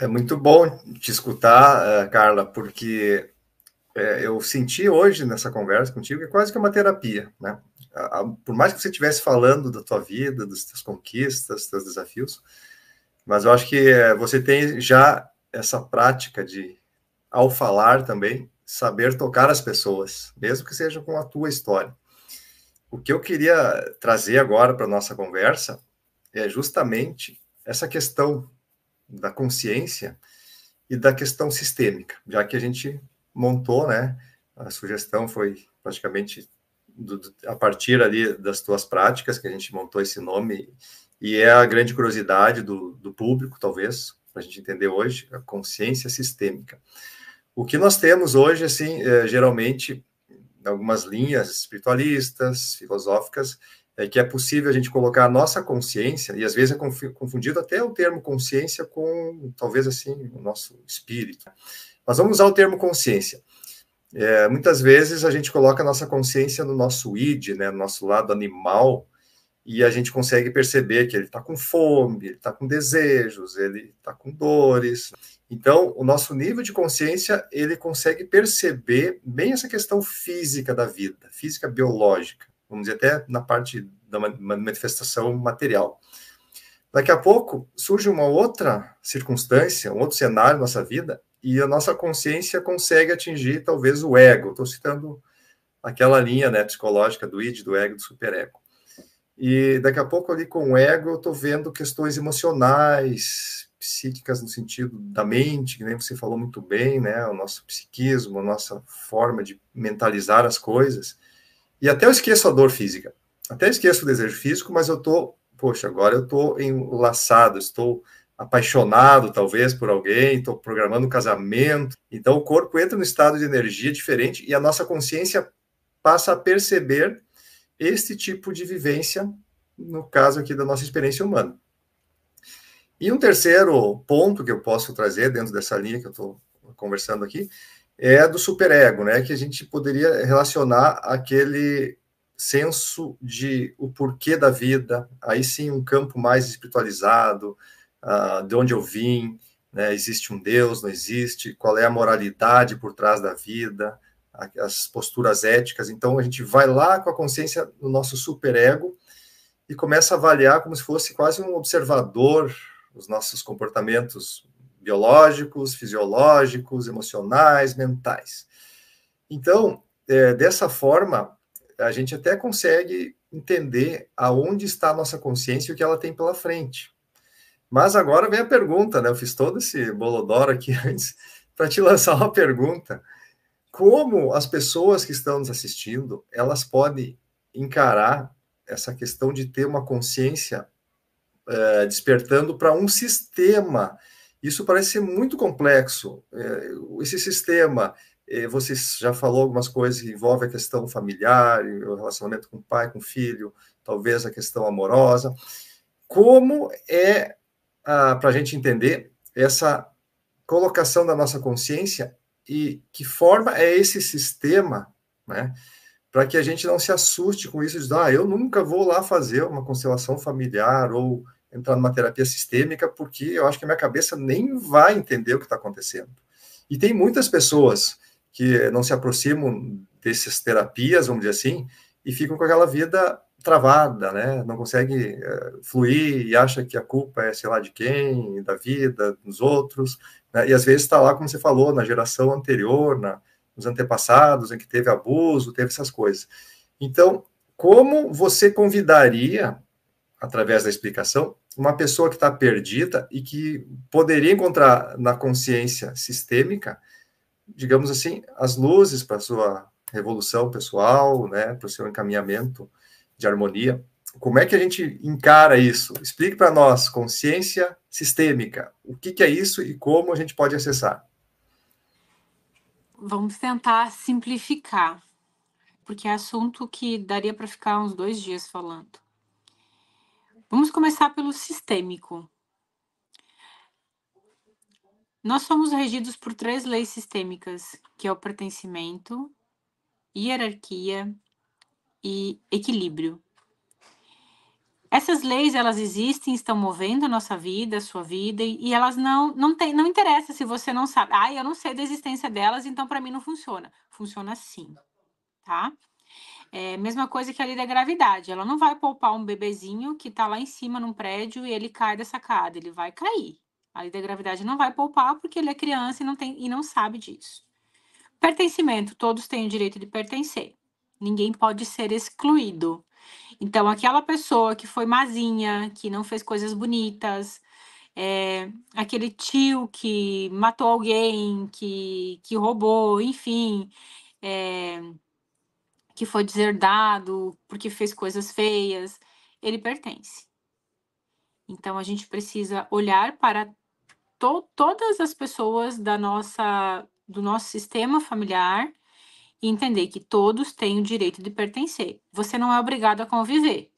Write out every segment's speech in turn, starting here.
É muito bom te escutar, eh, Carla, porque eh, eu senti hoje nessa conversa contigo que é quase que uma terapia, né? Por mais que você estivesse falando da tua vida, das tuas conquistas, dos teus desafios, mas eu acho que eh, você tem já essa prática de, ao falar também, saber tocar as pessoas, mesmo que seja com a tua história. O que eu queria trazer agora para nossa conversa é justamente essa questão da consciência e da questão sistêmica, já que a gente montou, né? A sugestão foi praticamente do, do, a partir ali das tuas práticas que a gente montou esse nome e é a grande curiosidade do, do público, talvez, para a gente entender hoje, a consciência sistêmica. O que nós temos hoje, assim, é, geralmente, algumas linhas espiritualistas, filosóficas, é que é possível a gente colocar a nossa consciência, e às vezes é confundido até o termo consciência com, talvez assim, o nosso espírito. Mas vamos usar o termo consciência. É, muitas vezes a gente coloca a nossa consciência no nosso id, né, no nosso lado animal, e a gente consegue perceber que ele está com fome, ele está com desejos, ele está com dores. Então, o nosso nível de consciência, ele consegue perceber bem essa questão física da vida, física biológica, vamos dizer, até na parte da manifestação material. Daqui a pouco surge uma outra circunstância, um outro cenário na nossa vida, e a nossa consciência consegue atingir talvez o ego. Estou citando aquela linha né, psicológica do id, do ego, do superego. E daqui a pouco ali com o ego eu estou vendo questões emocionais, psíquicas no sentido da mente, que nem você falou muito bem, né, o nosso psiquismo, a nossa forma de mentalizar as coisas. E até eu esqueço a dor física até esqueço o desejo físico, mas eu tô, poxa, agora eu tô enlaçado, estou apaixonado talvez por alguém, estou programando um casamento. Então o corpo entra num estado de energia diferente e a nossa consciência passa a perceber este tipo de vivência, no caso aqui da nossa experiência humana. E um terceiro ponto que eu posso trazer dentro dessa linha que eu estou conversando aqui é do superego, né? Que a gente poderia relacionar aquele senso de o porquê da vida, aí sim um campo mais espiritualizado, uh, de onde eu vim, né? existe um Deus, não existe, qual é a moralidade por trás da vida, as posturas éticas. Então a gente vai lá com a consciência do nosso superego e começa a avaliar como se fosse quase um observador os nossos comportamentos biológicos, fisiológicos, emocionais, mentais. Então, é, dessa forma, a gente até consegue entender aonde está a nossa consciência e o que ela tem pela frente. Mas agora vem a pergunta, né? Eu fiz todo esse bolodoro aqui antes para te lançar uma pergunta. Como as pessoas que estão nos assistindo, elas podem encarar essa questão de ter uma consciência é, despertando para um sistema? Isso parece ser muito complexo. É, esse sistema, eh, você já falou algumas coisas que envolvem a questão familiar, o relacionamento com o pai, com o filho, talvez a questão amorosa. Como é, ah, para a gente entender, essa colocação da nossa consciência e que forma é esse sistema, né? Para que a gente não se assuste com isso de, ah, eu nunca vou lá fazer uma constelação familiar ou entrar numa terapia sistêmica, porque eu acho que a minha cabeça nem vai entender o que está acontecendo. E tem muitas pessoas que não se aproximam dessas terapias, vamos dizer assim, e ficam com aquela vida travada, né? Não consegue uh, fluir e acha que a culpa é sei lá de quem, da vida, dos outros. Né? E às vezes está lá, como você falou, na geração anterior, na, nos antepassados, em que teve abuso, teve essas coisas. Então, como você convidaria, através da explicação, uma pessoa que está perdida e que poderia encontrar na consciência sistêmica digamos assim, as luzes para sua revolução pessoal, né, para o seu encaminhamento de harmonia. Como é que a gente encara isso? Explique para nós, consciência sistêmica, o que, que é isso e como a gente pode acessar. Vamos tentar simplificar, porque é assunto que daria para ficar uns dois dias falando. Vamos começar pelo sistêmico. Nós somos regidos por três leis sistêmicas, que é o pertencimento, hierarquia e equilíbrio. Essas leis, elas existem, estão movendo a nossa vida, a sua vida, e elas não não tem, não interessa se você não sabe. Ah, eu não sei da existência delas, então para mim não funciona. Funciona sim, tá? É mesma coisa que a lei da gravidade. Ela não vai poupar um bebezinho que está lá em cima num prédio e ele cai da sacada, ele vai cair. A lei da gravidade não vai poupar porque ele é criança e não, tem, e não sabe disso. Pertencimento: todos têm o direito de pertencer. Ninguém pode ser excluído. Então, aquela pessoa que foi mazinha, que não fez coisas bonitas, é, aquele tio que matou alguém, que, que roubou, enfim, é, que foi deserdado porque fez coisas feias, ele pertence. Então, a gente precisa olhar para to, todas as pessoas da nossa, do nosso sistema familiar e entender que todos têm o direito de pertencer. Você não é obrigado a conviver.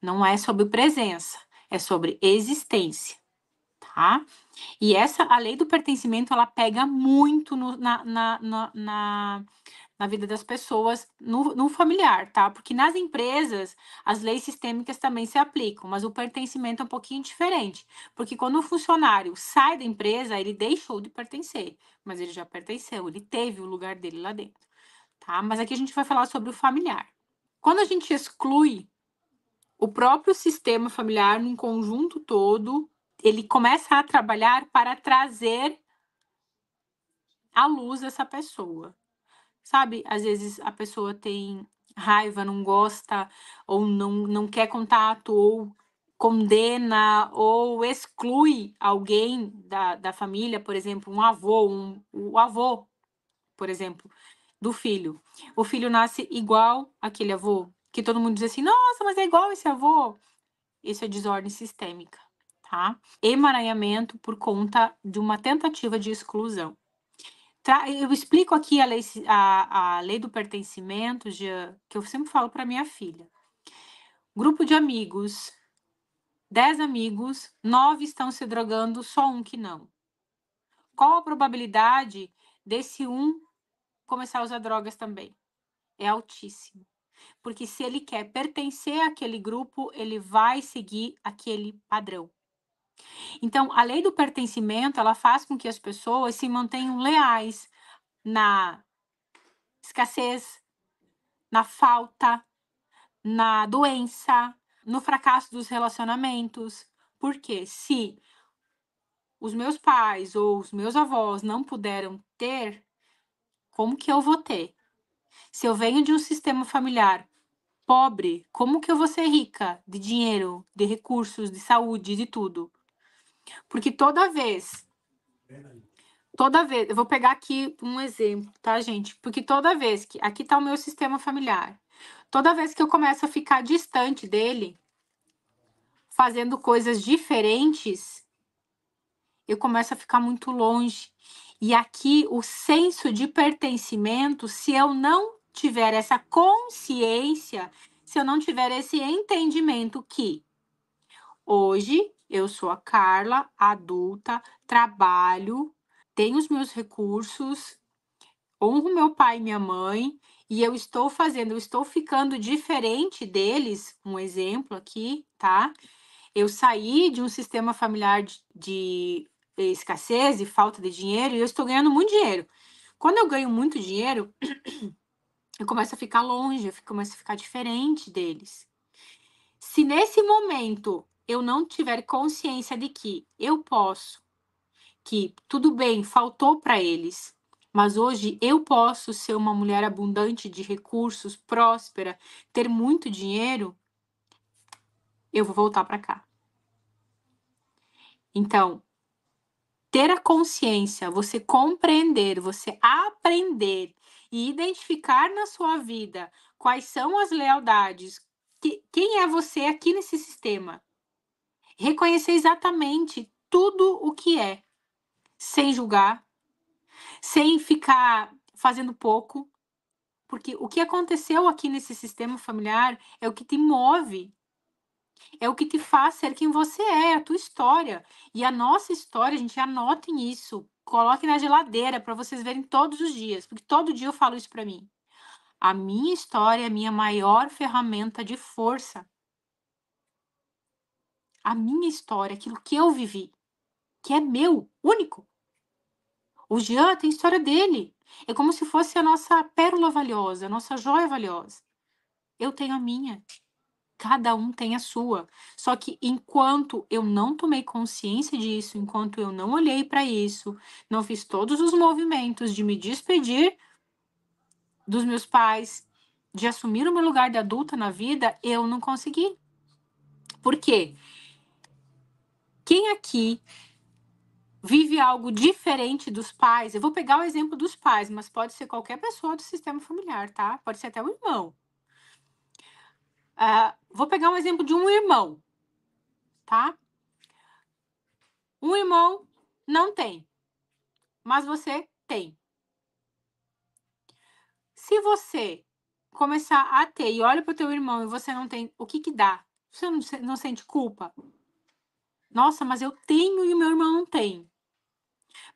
Não é sobre presença, é sobre existência, tá? E essa, a lei do pertencimento, ela pega muito no, na, na, na, na vida das pessoas, no, no familiar, tá? Porque nas empresas, as leis sistêmicas também se aplicam, mas o pertencimento é um pouquinho diferente. Porque quando o funcionário sai da empresa, ele deixou de pertencer, mas ele já pertenceu, ele teve o lugar dele lá dentro, tá? Mas aqui a gente vai falar sobre o familiar. Quando a gente exclui o próprio sistema familiar num conjunto todo, ele começa a trabalhar para trazer à luz essa pessoa sabe? Às vezes a pessoa tem raiva, não gosta, ou não, não quer contato, ou condena ou exclui alguém da, da família, por exemplo, um avô, um, o avô, por exemplo, do filho. O filho nasce igual aquele avô, que todo mundo diz assim, nossa, mas é igual esse avô. Isso é desordem sistêmica, tá? Emaranhamento por conta de uma tentativa de exclusão eu explico aqui a lei, a, a lei do pertencimento, Jean, que eu sempre falo para minha filha. Grupo de amigos, dez amigos, nove estão se drogando, só um que não. Qual a probabilidade desse um começar a usar drogas também? É altíssimo. Porque se ele quer pertencer àquele grupo, ele vai seguir aquele padrão. Então, a lei do pertencimento, ela faz com que as pessoas se mantenham leais na escassez, na falta, na doença, no fracasso dos relacionamentos. Porque se os meus pais ou os meus avós não puderam ter, como que eu vou ter? Se eu venho de um sistema familiar pobre, como que eu vou ser rica de dinheiro, de recursos, de saúde, de tudo? Porque toda vez. Toda vez. Eu vou pegar aqui um exemplo, tá, gente? Porque toda vez que. Aqui está o meu sistema familiar. Toda vez que eu começo a ficar distante dele, fazendo coisas diferentes, eu começo a ficar muito longe. E aqui o senso de pertencimento, se eu não tiver essa consciência, se eu não tiver esse entendimento que hoje eu sou a Carla, adulta, trabalho, tenho os meus recursos, honro meu pai e minha mãe e eu estou fazendo, eu estou ficando diferente deles, um exemplo aqui, tá? Eu saí de um sistema familiar de, de escassez e falta de dinheiro e eu estou ganhando muito dinheiro. Quando eu ganho muito dinheiro, eu começo a ficar longe, eu começo a ficar diferente deles. Se nesse momento eu não tiver consciência de que eu posso, que tudo bem, faltou para eles, mas hoje eu posso ser uma mulher abundante de recursos, próspera, ter muito dinheiro, eu vou voltar para cá. Então, ter a consciência, você compreender, você aprender e identificar na sua vida quais são as lealdades, que, quem é você aqui nesse sistema, reconhecer exatamente tudo o que é, sem julgar, sem ficar fazendo pouco, porque o que aconteceu aqui nesse sistema familiar é o que te move, é o que te faz ser quem você é, é a tua história. E a nossa história, A gente, anota isso, coloque na geladeira para vocês verem todos os dias, porque todo dia eu falo isso para mim. A minha história é a minha maior ferramenta de força a minha história, aquilo que eu vivi, que é meu, único. O Jean tem a história dele. É como se fosse a nossa pérola valiosa, a nossa joia valiosa. Eu tenho a minha. Cada um tem a sua. Só que enquanto eu não tomei consciência disso, enquanto eu não olhei para isso, não fiz todos os movimentos de me despedir dos meus pais, de assumir o meu lugar de adulta na vida, eu não consegui. Por quê? Quem aqui vive algo diferente dos pais? Eu vou pegar o exemplo dos pais, mas pode ser qualquer pessoa do sistema familiar, tá? Pode ser até um irmão. Uh, vou pegar um exemplo de um irmão, tá? Um irmão não tem, mas você tem. Se você começar a ter e olha para o teu irmão e você não tem, o que que dá? Você não, não sente culpa? Nossa, mas eu tenho e o meu irmão não tem.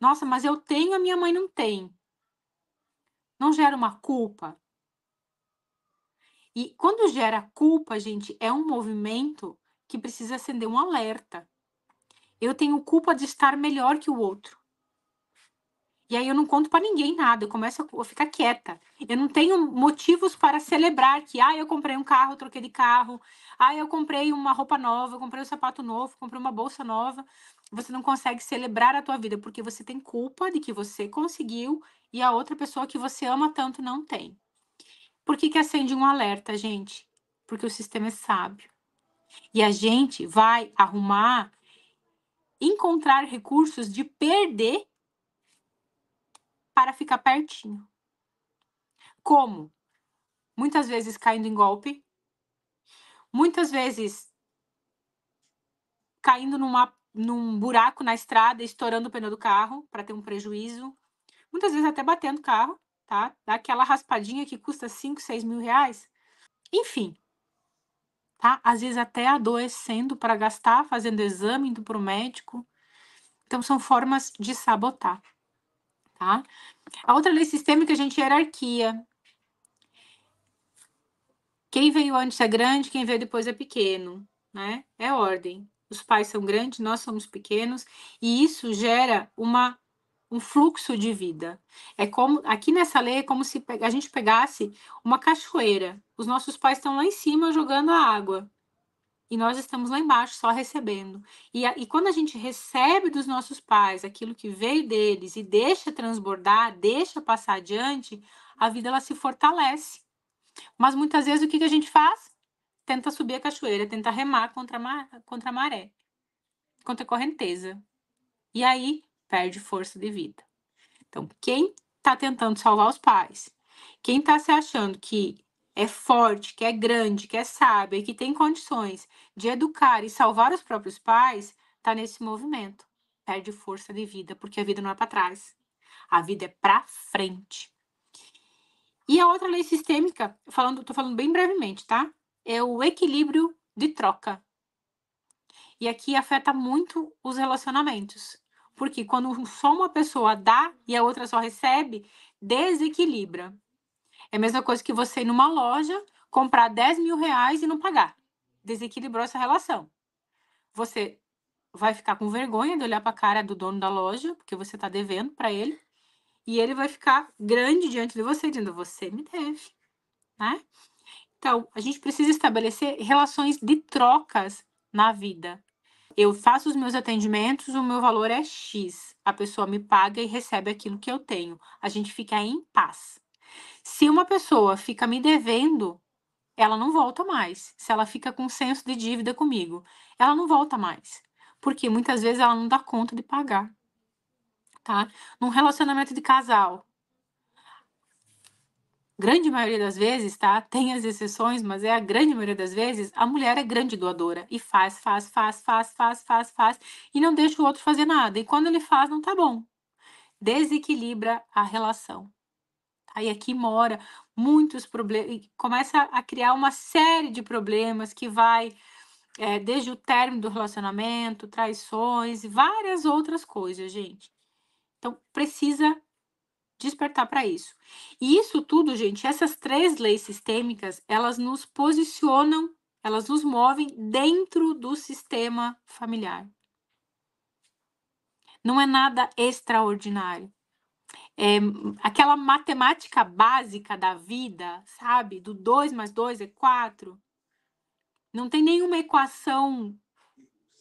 Nossa, mas eu tenho e a minha mãe não tem. Não gera uma culpa? E quando gera culpa, gente, é um movimento que precisa acender um alerta. Eu tenho culpa de estar melhor que o outro. E aí eu não conto para ninguém nada, eu começo a ficar quieta. Eu não tenho motivos para celebrar que, ah, eu comprei um carro, troquei de carro, ah, eu comprei uma roupa nova, eu comprei um sapato novo, comprei uma bolsa nova. Você não consegue celebrar a tua vida porque você tem culpa de que você conseguiu e a outra pessoa que você ama tanto não tem. Por que que acende um alerta, gente? Porque o sistema é sábio. E a gente vai arrumar encontrar recursos de perder para ficar pertinho. Como? Muitas vezes caindo em golpe, muitas vezes caindo numa, num buraco na estrada, estourando o pneu do carro para ter um prejuízo, muitas vezes até batendo o carro, tá? Dá aquela raspadinha que custa 5, 6 mil reais. Enfim, tá? Às vezes até adoecendo para gastar, fazendo exame, indo para o médico. Então, são formas de sabotar. Tá? A outra lei sistêmica, a gente, é hierarquia. Quem veio antes é grande, quem veio depois é pequeno, né? É ordem. Os pais são grandes, nós somos pequenos, e isso gera uma, um fluxo de vida. É como aqui nessa lei é como se a gente pegasse uma cachoeira. Os nossos pais estão lá em cima jogando a água e nós estamos lá embaixo só recebendo. E, a, e quando a gente recebe dos nossos pais aquilo que veio deles e deixa transbordar, deixa passar adiante, a vida ela se fortalece. Mas muitas vezes o que, que a gente faz? Tenta subir a cachoeira, tenta remar contra a, contra a maré, contra a correnteza. E aí perde força de vida. Então, quem está tentando salvar os pais, quem está se achando que é forte, que é grande, que é sábia e que tem condições de educar e salvar os próprios pais, está nesse movimento. Perde força de vida, porque a vida não é para trás. A vida é para frente. E a outra lei sistêmica, falando, tô falando bem brevemente, tá? É o equilíbrio de troca. E aqui afeta muito os relacionamentos. Porque quando só uma pessoa dá e a outra só recebe, desequilibra. É a mesma coisa que você ir numa loja, comprar 10 mil reais e não pagar. Desequilibrou essa relação. Você vai ficar com vergonha de olhar para a cara do dono da loja, porque você está devendo para ele, e ele vai ficar grande diante de você, dizendo: Você me deve. Né? Então, a gente precisa estabelecer relações de trocas na vida. Eu faço os meus atendimentos, o meu valor é X. A pessoa me paga e recebe aquilo que eu tenho. A gente fica em paz. Se uma pessoa fica me devendo, ela não volta mais. Se ela fica com senso de dívida comigo, ela não volta mais. Porque muitas vezes ela não dá conta de pagar. Tá? Num relacionamento de casal, grande maioria das vezes, tá? Tem as exceções, mas é a grande maioria das vezes, a mulher é grande doadora e faz, faz, faz, faz, faz, faz, faz, e não deixa o outro fazer nada. E quando ele faz, não tá bom. Desequilibra a relação aí aqui mora muitos problemas, começa a criar uma série de problemas que vai é, desde o término do relacionamento, traições, várias outras coisas, gente. Então, precisa despertar para isso. E isso tudo, gente, essas três leis sistêmicas, elas nos posicionam, elas nos movem dentro do sistema familiar. Não é nada extraordinário é, aquela matemática básica da vida, sabe? Do 2 mais 2 é 4. Não tem nenhuma equação,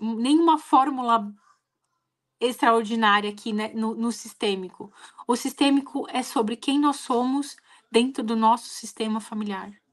nenhuma fórmula extraordinária aqui né, no, no sistêmico. O sistêmico é sobre quem nós somos dentro do nosso sistema familiar.